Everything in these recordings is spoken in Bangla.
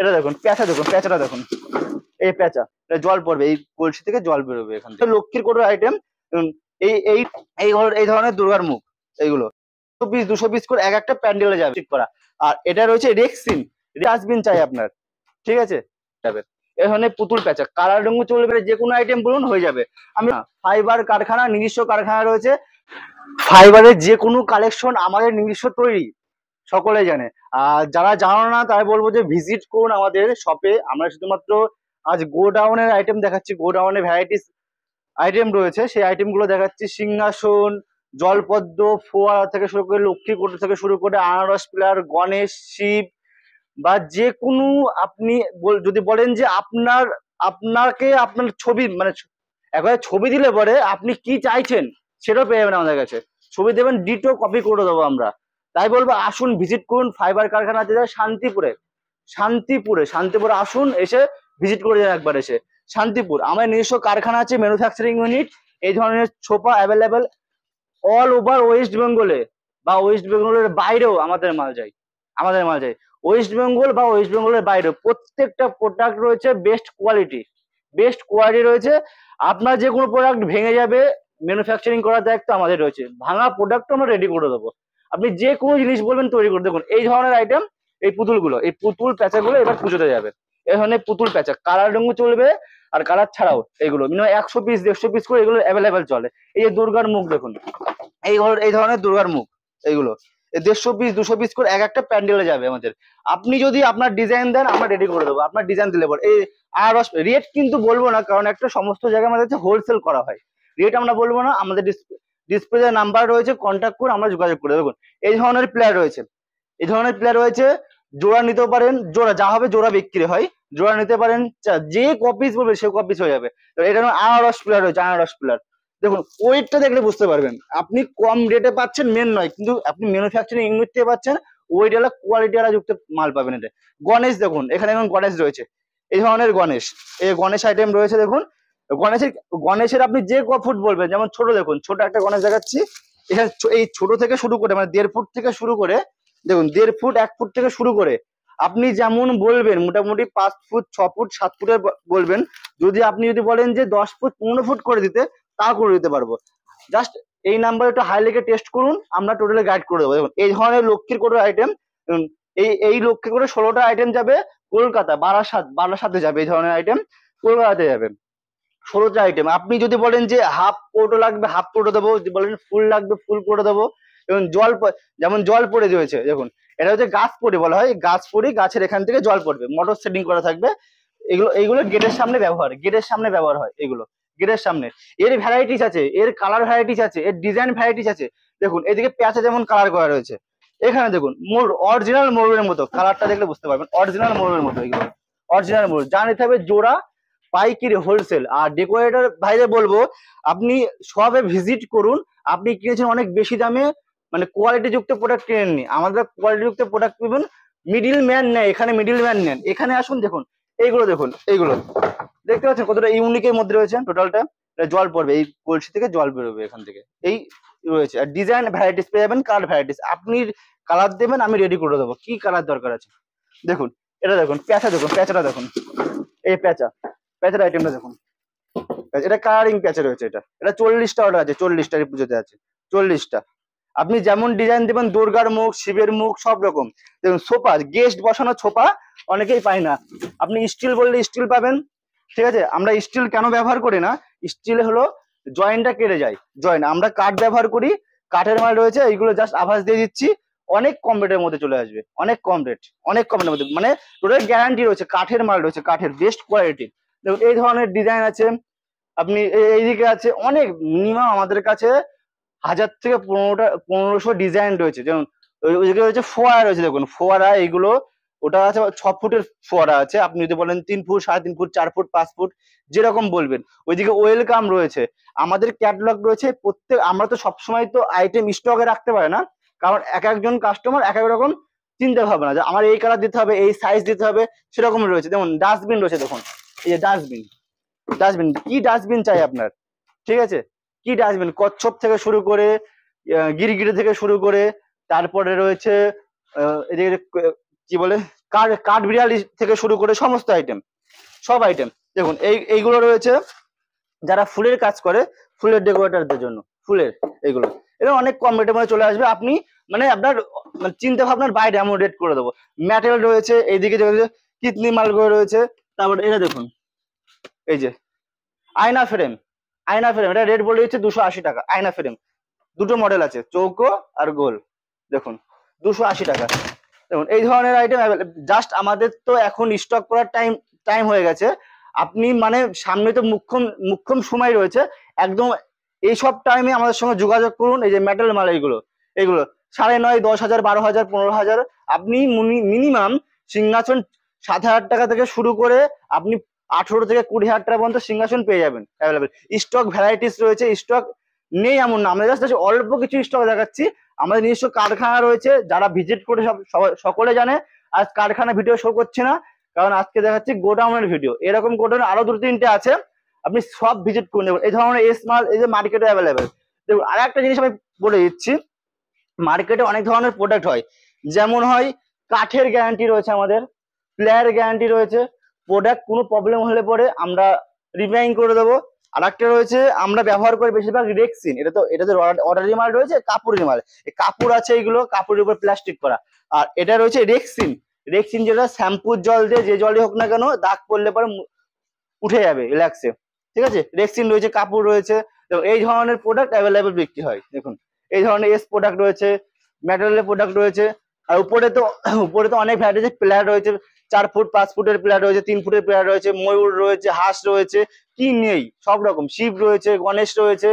এটা দেখুন প্যাঁচা দেখুন প্যাঁচাটা দেখুন এই প্যাঁচা এটা জল পড়বে এই কলসি থেকে জল বেরোবে এখান থেকে লক্ষ্মীর কোটোর আইটেম এই এই এই ঘর এই ধরনের দুর্গার মুখ এইগুলো দুশো পিস দুশো পিস করে এক একটা প্যান্ডেলে যাবে ঠিক করা আর এটা রয়েছে রেক্সিন ডাস্টবিন চাই আপনার ঠিক আছে এখানে পুতুল প্যাঁচা কালার রঙ চলবে যে কোনো আইটেম বলুন হয়ে যাবে আমি ফাইবার কারখানা নিজস্ব কারখানা রয়েছে ফাইবারের যে কোনো কালেকশন আমাদের নিজস্ব তৈরি সকলে জানে আর যারা জানো না তাই বলবো যে ভিজিট করুন আমাদের শপে আমরা শুধুমাত্র আজ গোডাউনের আইটেম দেখাচ্ছি গোডাউনে ভ্যারাইটিস আইটেম রয়েছে সেই আইটেমগুলো দেখাচ্ছি সিংহাসন জলপদ্ম ফোয়ারা থেকে শুরু করে লক্ষ্মী কোটো থেকে শুরু করে আনারস প্লেয়ার গণেশ শিব বা যে কোনো আপনি যদি বলেন যে আপনার আপনাকে আপনার ছবি মানে একবার ছবি দিলে পরে আপনি কি চাইছেন সেটাও পেয়ে যাবেন আমাদের কাছে ছবি দেবেন ডিটো কপি করে দেবো আমরা তাই বলবো আসুন ভিজিট করুন ফাইবার কারখানা আছে শান্তিপুরে শান্তিপুরে শান্তিপুরে আসুন এসে ভিজিট করে যান একবার এসে শান্তিপুর আমার নিজস্ব কারখানা আছে ম্যানুফ্যাকচারিং ইউনিট এই ধরনের ছোপা অ্যাভেলেবেল অল ওভার ওয়েস্ট বেঙ্গলে বা ওয়েস্ট বেঙ্গলের বাইরেও আমাদের মাল যায় আমাদের মাল যায় ওয়েস্ট বেঙ্গল বা ওয়েস্ট বেঙ্গলের বাইরে প্রত্যেকটা প্রোডাক্ট রয়েছে বেস্ট কোয়ালিটি বেস্ট কোয়ালিটি রয়েছে আপনার যে কোনো প্রোডাক্ট ভেঙে যাবে ম্যানুফ্যাকচারিং করার দায়িত্ব আমাদের রয়েছে ভাঙা প্রোডাক্ট আমরা রেডি করে দেবো আপনি যে কোনো জিনিস বলবেন তৈরি করে দেখুন এই ধরনের আইটেম এই পুতুলগুলো এই পুতুল প্যাঁচাগুলো এবার পুজোতে যাবে এই ধরনের পুতুল প্যাঁচা কালার রঙও চলবে আর কালার ছাড়াও এইগুলো মিনিমাম একশো পিস দেড়শো পিস করে এগুলো অ্যাভেলেবেল চলে এই যে দুর্গার মুখ দেখুন এই এই ধরনের দুর্গার মুখ এইগুলো দেড়শো পিস দুশো পিস করে এক একটা প্যান্ডেলে যাবে আমাদের আপনি যদি আপনার ডিজাইন দেন আমরা রেডি করে দেবো আপনার ডিজাইন দিলে পর এই আর রেট কিন্তু বলবো না কারণ একটা সমস্ত জায়গায় আমাদের হচ্ছে হোলসেল করা হয় রেট আমরা বলবো না আমাদের ডিসপ্লেতে নাম্বার রয়েছে কন্ট্যাক্ট করে আমরা যোগাযোগ করে দেখুন এই ধরনের প্লেয়ার রয়েছে এই ধরনের প্লেয়ার রয়েছে জোড়া নিতেও পারেন জোড়া যা হবে জোড়া বিক্রি হয় জোড়া নিতে পারেন যে কপিস বলবে সে কপিস হয়ে যাবে এটা আনারস প্লেয়ার রয়েছে আনারস প্লেয়ার দেখুন ওয়েটটা দেখলে বুঝতে পারবেন আপনি কম রেটে পাচ্ছেন মেন নয় কিন্তু আপনি ম্যানুফ্যাকচারিং ইউনিট থেকে পাচ্ছেন ওয়েট আলা কোয়ালিটি আলা যুক্ত মাল পাবেন এটা গণেশ দেখুন এখানে এখন গণেশ রয়েছে এই ধরনের গণেশ এই গণেশ আইটেম রয়েছে দেখুন গণেশের গণেশের আপনি যে ক ফুট বলবেন যেমন ছোট দেখুন ছোট একটা গণেশ দেখাচ্ছি এখানে এই ছোট থেকে শুরু করে মানে দেড় ফুট থেকে শুরু করে দেখুন দেড় ফুট এক ফুট থেকে শুরু করে আপনি যেমন বলবেন মোটামুটি পাঁচ ফুট ছ ফুট সাত ফুটে বলবেন যদি আপনি যদি বলেন যে দশ ফুট পনেরো ফুট করে দিতে তা করে দিতে পারবো জাস্ট এই নাম্বারে একটু হাই লেগে টেস্ট করুন আমরা টোটালি গাইড করে দেবো দেখুন এই ধরনের লক্ষ্মীর কোনো আইটেম এই এই লক্ষ্মীর করে ষোলোটা আইটেম যাবে কলকাতা বারাসাত বারাসাতে যাবে এই ধরনের আইটেম কলকাতাতে যাবে ষোলোটা আইটেম আপনি যদি বলেন যে হাফ কোটো লাগবে হাফ কোটো দেবো যদি বলেন ফুল লাগবে ফুল কোটো দেবো এবং জল যেমন জল পড়ে রয়েছে দেখুন এটা হচ্ছে গাছ পড়ে বলা হয় গাছ পড়ে গাছের এখান থেকে জল পড়বে মোটর সেটিং করা থাকবে এগুলো এইগুলো গেটের সামনে ব্যবহার গেটের সামনে ব্যবহার হয় এগুলো গেটের সামনে এর ভ্যারাইটিস আছে এর কালার ভ্যারাইটিস আছে এর ডিজাইন ভ্যারাইটিস আছে দেখুন এদিকে পেঁচা যেমন কালার করা রয়েছে এখানে দেখুন মোর অরিজিনাল ময়ূরের মতো কালারটা দেখলে বুঝতে পারবেন অরিজিনাল ময়ূরের মতো এগুলো অরিজিনাল মোর জানিতে হবে জোড়া পাইকির হোলসেল আর ডেকোরেটর ভাইরে বলবো আপনি সবে ভিজিট করুন আপনি কিনেছেন অনেক বেশি দামে মানে কোয়ালিটিযুক্ত প্রোডাক্ট কিনেননি আমাদের কোয়ালিটিযুক্ত প্রোডাক্ট নেবেন মিডিল ম্যান নেয় এখানে মিডিল ম্যান নেন এখানে আসুন দেখুন এইগুলো দেখুন এইগুলো দেখতে পাচ্ছেন কতটা ইউনিকের মধ্যে রয়েছে টোটালটা জল পড়বে এই কলসি থেকে জল বেরোবে এখান থেকে এই রয়েছে আর ডিজাইন ভ্যারাইটিস পেয়ে যাবেন কালার ভ্যারাইটিস আপনি কালার দেবেন আমি রেডি করে দেবো কি কালার দরকার আছে দেখুন এটা দেখুন প্যাঁচা দেখুন প্যাঁচাটা দেখুন এই প্যাঁচা প্যাচের আইটেমটা দেখুন এটা কালারিং প্যাচে রয়েছে এটা এটা চল্লিশটা অর্ডার আছে চল্লিশটা পুজোতে আছে চল্লিশটা আপনি যেমন ডিজাইন দেবেন দুর্গার মুখ শিবের মুখ সব রকম দেখুন সোফা গেস্ট বসানো সোফা অনেকেই পায় না আপনি স্টিল বললে স্টিল পাবেন ঠিক আছে আমরা স্টিল কেন ব্যবহার করি না স্টিল হলো জয়েন্টটা কেটে যায় জয়েন্ট আমরা কাঠ ব্যবহার করি কাঠের মাল রয়েছে এইগুলো জাস্ট আভাস দিয়ে দিচ্ছি অনেক কম রেটের মধ্যে চলে আসবে অনেক কম রেট অনেক কম রেটের মধ্যে মানে টোটাল গ্যারান্টি রয়েছে কাঠের মাল রয়েছে কাঠের বেস্ট কোয়ালিটির দেখুন এই ধরনের ডিজাইন আছে আপনি এইদিকে আছে অনেক মিনিমাম আমাদের কাছে হাজার থেকে পনেরোটা পনেরোশো ডিজাইন রয়েছে যেমন ওইদিকে রয়েছে ফোয়ারা রয়েছে দেখুন ফোয়ারা এইগুলো ওটা আছে ছ ফুটের ফোয়ারা আছে আপনি যদি বলেন তিন ফুট সাড়ে তিন ফুট চার ফুট পাঁচ ফুট যেরকম বলবেন ওইদিকে ওয়েলকাম রয়েছে আমাদের ক্যাটলগ রয়েছে প্রত্যেক আমরা তো সবসময় তো আইটেম স্টকে রাখতে পারে না কারণ এক একজন কাস্টমার এক এক রকম চিন্তা ভাবনা যে আমার এই কালার দিতে হবে এই সাইজ দিতে হবে সেরকম রয়েছে দেখুন ডাস্টবিন রয়েছে দেখুন এই যে ডাস্টবিন ডাস্টবিন কি ডাস্টবিন চাই আপনার ঠিক আছে কি ডাস্টবিন কচ্ছপ থেকে শুরু করে গিরগিরি থেকে শুরু করে তারপরে রয়েছে এদিকে কি বলে কাঠ কাঠ বিড়ালি থেকে শুরু করে সমস্ত আইটেম সব আইটেম দেখুন এই এইগুলো রয়েছে যারা ফুলের কাজ করে ফুলের ডেকোরেটারদের জন্য ফুলের এগুলো এটা অনেক কম রেটের মধ্যে চলে আসবে আপনি মানে আপনার মানে চিন্তা ভাবনার বাইরে আমি রেট করে দেবো ম্যাটেরিয়াল রয়েছে এইদিকে কিতনি মালগুলো রয়েছে তারপর এটা দেখুন এই যে আয়না ফ্রেম আয়না ফ্রেম এটা রেট বলে হচ্ছে দুশো আশি টাকা আয়না ফ্রেম দুটো মডেল আছে চৌকো আর গোল দেখুন দুশো আশি টাকা দেখুন এই ধরনের আইটেম জাস্ট আমাদের তো এখন স্টক করার টাইম টাইম হয়ে গেছে আপনি মানে সামনে তো মুখ্যম মুখ্যম সময় রয়েছে একদম এই সব টাইমে আমাদের সঙ্গে যোগাযোগ করুন এই যে মেটাল মাল এইগুলো এইগুলো সাড়ে নয় দশ হাজার বারো হাজার পনেরো হাজার আপনি মিনিমাম সিংহাসন সাত হাজার টাকা থেকে শুরু করে আপনি আঠেরো থেকে কুড়ি হাজার টাকা পর্যন্ত সিংহাসন পেয়ে যাবেন অ্যাভেলেবেল স্টক ভ্যারাইটিস রয়েছে স্টক নেই এমন না আমরা জাস্ট অল্প কিছু স্টক দেখাচ্ছি আমাদের নিজস্ব কারখানা রয়েছে যারা ভিজিট করে সব সকলে জানে আজ কারখানা ভিডিও শো করছে না কারণ আজকে দেখাচ্ছি গোডাউনের ভিডিও এরকম গোডাউন আরো দু তিনটে আছে আপনি সব ভিজিট করে নেবেন এই ধরনের এস মাল এই যে মার্কেটে অ্যাভেলেবেল দেখুন আর একটা জিনিস আমি বলে দিচ্ছি মার্কেটে অনেক ধরনের প্রোডাক্ট হয় যেমন হয় কাঠের গ্যারান্টি রয়েছে আমাদের প্লেয়ার গ্যারান্টি রয়েছে প্রোডাক্ট কোনো প্রবলেম হলে পরে আমরা রিপেয়ারিং করে দেবো আর একটা রয়েছে আমরা ব্যবহার করি বেশিরভাগ রেক্সিন এটা তো এটা তো অর্ডারি মাল রয়েছে কাপড় মাল এই কাপড় আছে এইগুলো কাপড়ের উপর প্লাস্টিক করা আর এটা রয়েছে রেক্সিন রেক্সিন যেটা শ্যাম্পুর জল দিয়ে যে জলই হোক না কেন দাগ পড়লে পরে উঠে যাবে রিল্যাক্সে ঠিক আছে রেক্সিন রয়েছে কাপড় রয়েছে এই ধরনের প্রোডাক্ট অ্যাভেলেবেল বিক্রি হয় দেখুন এই ধরনের এস প্রোডাক্ট রয়েছে ম্যাটেরিয়ালের প্রোডাক্ট রয়েছে আর উপরে তো উপরে তো অনেক ভ্যারাইটির প্লেয়ার রয়েছে চার ফুট পাঁচ ফুটের প্লেয়ার রয়েছে তিন ফুটের প্লেয়ার রয়েছে ময়ূর রয়েছে হাঁস রয়েছে কি নেই সব রকম শিব রয়েছে গণেশ রয়েছে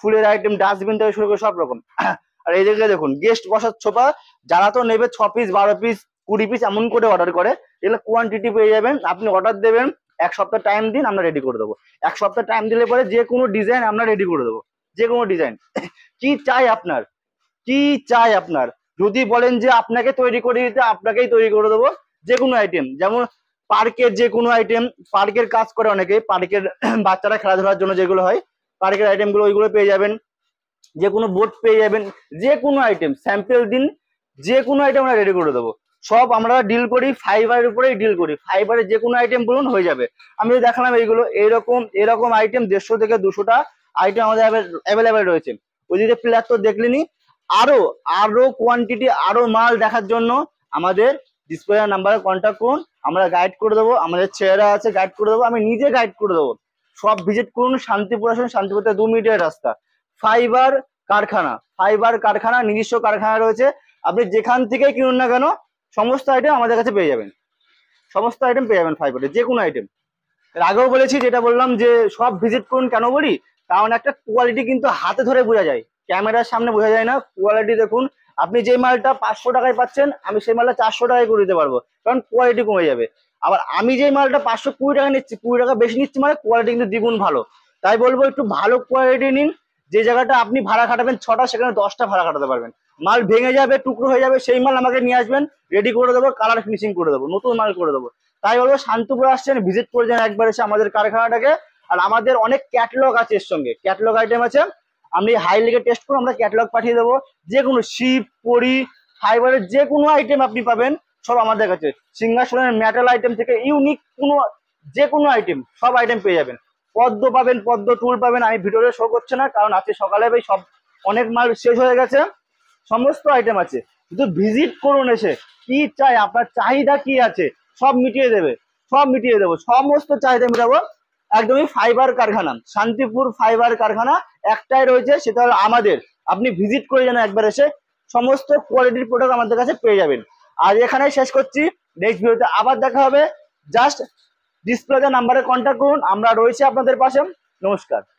ফুলের আইটেম ডাস্টবিন থেকে শুরু করে সব রকম আর এই জায়গায় দেখুন গেস্ট বসার ছোপা যারা তো নেবে ছ পিস বারো পিস কুড়ি পিস এমন করে অর্ডার করে এগুলো কোয়ান্টিটি পেয়ে যাবেন আপনি অর্ডার দেবেন এক সপ্তাহ টাইম দিন আমরা রেডি করে দেবো এক সপ্তাহ টাইম দিলে পরে যে কোনো ডিজাইন আমরা রেডি করে দেবো যে কোনো ডিজাইন কি চাই আপনার কি চাই আপনার যদি বলেন যে আপনাকে তৈরি করে দিতে আপনাকেই তৈরি করে দেবো যে কোনো আইটেম যেমন পার্কের যে কোনো আইটেম পার্কের কাজ করে অনেকে পার্কের বাচ্চারা খেলাধুলার জন্য যেগুলো হয় পার্কের আইটেমগুলো ওইগুলো পেয়ে যাবেন যে কোনো বোর্ড পেয়ে যাবেন যে কোনো আইটেম স্যাম্পেল দিন যে কোনো আইটেম আমরা রেডি করে দেবো সব আমরা ডিল করি ফাইবারের উপরেই ডিল করি ফাইবারের যে কোনো আইটেম বলুন হয়ে যাবে আমি দেখালাম এইগুলো এরকম এরকম আইটেম দেড়শো থেকে দুশোটা আইটেম আমাদের অ্যাভেলেবেল রয়েছে ওই দিকে প্লেয়ার তো দেখলেনি আরো আরো কোয়ান্টিটি আরো মাল দেখার জন্য আমাদের ডিসপ্লে নাম্বারে কন্ট্যাক্ট করুন আমরা গাইড করে দেবো আমাদের চেহারা আছে গাইড করে দেবো আমি নিজে গাইড করে দেবো সব ভিজিট করুন শান্তিপুর আসুন শান্তিপুরতে দু মিনিটের রাস্তা ফাইবার কারখানা ফাইবার কারখানা নিজস্ব কারখানা রয়েছে আপনি যেখান থেকে কিনুন না কেন সমস্ত আইটেম আমাদের কাছে পেয়ে যাবেন সমস্ত আইটেম পেয়ে যাবেন ফাইবারে যে কোনো আইটেম এর আগেও বলেছি যেটা বললাম যে সব ভিজিট করুন কেন বলি কারণ একটা কোয়ালিটি কিন্তু হাতে ধরে বোঝা যায় ক্যামেরার সামনে বোঝা যায় না কোয়ালিটি দেখুন আপনি যে মালটা পাঁচশো টাকায় পাচ্ছেন আমি সেই মালটা চারশো টাকায় করে দিতে পারবো কারণ কোয়ালিটি কমে যাবে আবার আমি যে মালটা পাঁচশো কুড়ি টাকা নিচ্ছি কুড়ি টাকা বেশি নিচ্ছি মানে কোয়ালিটি কিন্তু দ্বিগুণ ভালো তাই বলবো একটু ভালো কোয়ালিটি নিন যে জায়গাটা আপনি ভাড়া খাটাবেন ছটা সেখানে দশটা ভাড়া খাটাতে পারবেন মাল ভেঙে যাবে টুকরো হয়ে যাবে সেই মাল আমাকে নিয়ে আসবেন রেডি করে দেবো কালার ফিনিশিং করে দেবো নতুন মাল করে দেবো তাই বলবো শান্তপুর আসছেন ভিজিট করে যান একবার এসে আমাদের কারখানাটাকে আর আমাদের অনেক ক্যাটলগ আছে এর সঙ্গে ক্যাটলগ আইটেম আছে আমি হাই লেগে টেস্ট করে আমরা ক্যাটালগ পাঠিয়ে দেবো যে কোনো শিপ পরি ফাইবারের যে কোনো আইটেম আপনি পাবেন সব আমাদের কাছে সিংহাসনের মেটাল আইটেম থেকে ইউনিক কোনো যে কোনো আইটেম সব আইটেম পেয়ে যাবেন পদ্ম পাবেন পদ্ম টুল পাবেন আমি ভিডিওতে শো করছে না কারণ আজকে সকালে ভাই সব অনেক মাল শেষ হয়ে গেছে সমস্ত আইটেম আছে কিন্তু ভিজিট করুন এসে কি চাই আপনার চাহিদা কি আছে সব মিটিয়ে দেবে সব মিটিয়ে দেবো সমস্ত চাহিদা মিটাবো একদমই ফাইবার কারখানা শান্তিপুর ফাইবার কারখানা একটাই রয়েছে সেটা হলো আমাদের আপনি ভিজিট করে যেন একবার এসে সমস্ত কোয়ালিটির প্রোডাক্ট আমাদের কাছে পেয়ে যাবেন আর এখানে শেষ করছি নেক্সট ভিডিওতে আবার দেখা হবে জাস্ট ডিসপ্লেতে নাম্বারে কন্ট্যাক্ট করুন আমরা রয়েছি আপনাদের পাশে নমস্কার